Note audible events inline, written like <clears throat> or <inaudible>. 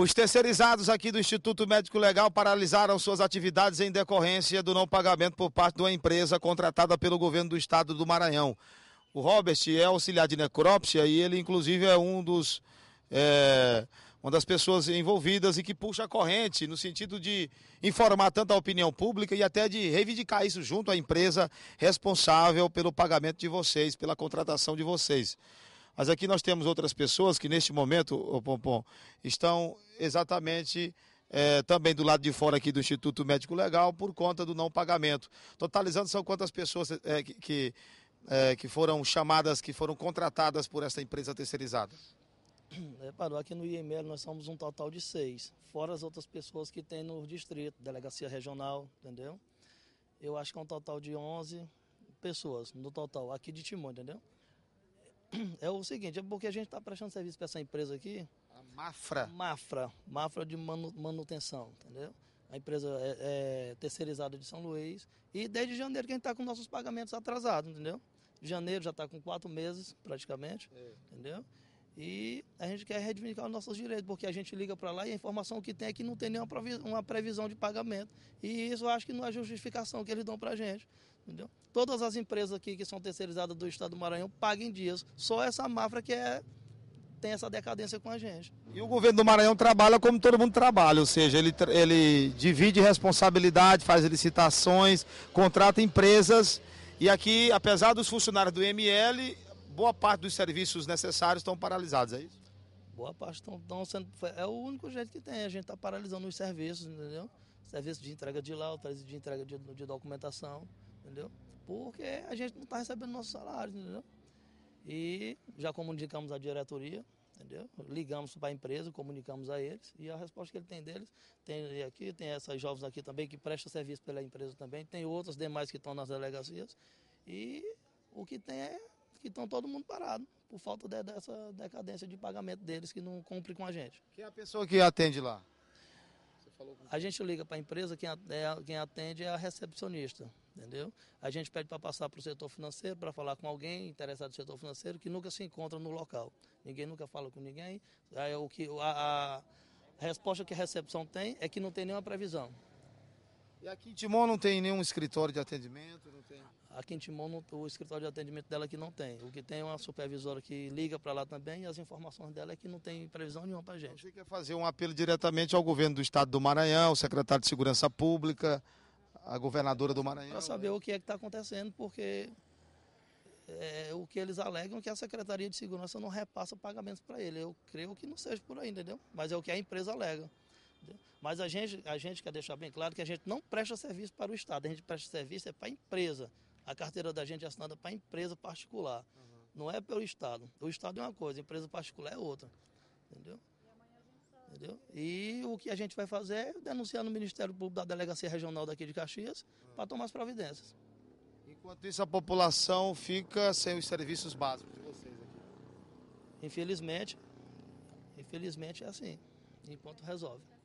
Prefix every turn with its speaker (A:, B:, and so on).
A: Os terceirizados aqui do Instituto Médico Legal paralisaram suas atividades em decorrência do não pagamento por parte de uma empresa contratada pelo governo do estado do Maranhão. O Robert é auxiliar de necrópsia e ele, inclusive, é um dos. É, uma das pessoas envolvidas e que puxa a corrente no sentido de informar tanto a opinião pública e até de reivindicar isso junto à empresa responsável pelo pagamento de vocês, pela contratação de vocês. Mas aqui nós temos outras pessoas que neste momento, o Pompom, estão exatamente é, também do lado de fora aqui do Instituto Médico Legal por conta do não pagamento. Totalizando são quantas pessoas é, que, que, é, que, foram chamadas, que foram contratadas por essa empresa terceirizada?
B: <clears throat> É, Reparou, aqui no IML nós somos um total de seis, fora as outras pessoas que tem no distrito, delegacia regional, entendeu? Eu acho que é um total de 11 pessoas no total, aqui de Timon, entendeu? <clears throat> É o seguinte, é porque a gente está prestando serviço para essa empresa aqui, Mafra. Mafra. Mafra de manutenção, entendeu? A empresa é, é terceirizada de São Luís. E desde janeiro que a gente está com nossos pagamentos atrasados, entendeu? Janeiro já está com quatro meses, praticamente, é. entendeu? E a gente quer reivindicar os nossos direitos, porque a gente liga para lá e a informação que tem é que não tem nenhuma uma previsão de pagamento. E isso eu acho que não é justificação que eles dão para a gente. Entendeu? Todas as empresas aqui que são terceirizadas do estado do Maranhão pagam dias. Só essa Mafra que é tem essa decadência com a gente. E o governo do Maranhão
A: trabalha como todo mundo trabalha, ou seja, ele, ele divide responsabilidade, faz licitações, contrata empresas. E aqui, apesar dos funcionários do ML, boa parte dos serviços necessários estão paralisados, é isso?
B: Boa parte estão, estão sendo. É o único jeito que tem, a gente está paralisando os serviços, entendeu? Serviço de entrega de lauta, de entrega de, de documentação, entendeu? Porque a gente não está recebendo nossos salários, entendeu? E já comunicamos à diretoria, entendeu? Ligamos para a empresa, comunicamos a eles e a resposta que ele tem deles, tem aqui, tem essas jovens aqui também que prestam serviço pela empresa também, tem outras demais que estão nas delegacias e o que tem é que estão todo mundo parado por falta de, dessa decadência de pagamento deles que não cumpre com a gente. Quem é a pessoa que atende lá? falou com A gente liga para a empresa, é, quem atende é a recepcionista, entendeu? A gente pede para passar para o setor financeiro, para falar com alguém interessado no setor financeiro, que nunca se encontra no local. Ninguém nunca fala com ninguém. Aí, o que, a, a resposta que a recepção tem é que não tem nenhuma previsão. E aqui em Timon não
A: tem nenhum escritório de atendimento?
B: Não tem... Aqui em Timon não, o escritório de atendimento dela aqui não tem. O que tem é uma supervisora que liga para lá também e as informações dela é que não tem previsão nenhuma para a gente. Você quer fazer
A: um apelo diretamente ao governo do estado do Maranhão, ao secretário de Segurança Pública, à governadora do Maranhão? Para saber
B: né? o que é que está acontecendo, porque é, o que eles alegam é que a Secretaria de Segurança não repassa pagamentos para ele. Eu creio que não seja por aí, entendeu? Mas é o que a empresa alega. Mas a gente, a gente quer deixar bem claro que a gente não presta serviço para o Estado, a gente presta serviço é para a empresa. A carteira da gente é assinada para a empresa particular, uhum. não é pelo Estado. O Estado é uma coisa, a empresa particular é outra. Entendeu? E entendeu? E o que a gente vai fazer é denunciar no Ministério Público da Delegacia Regional daqui de Caxias uhum. para tomar as providências.
A: Enquanto isso, a população fica sem os serviços
B: básicos de vocês aqui. Infelizmente, infelizmente é assim. Enquanto resolve.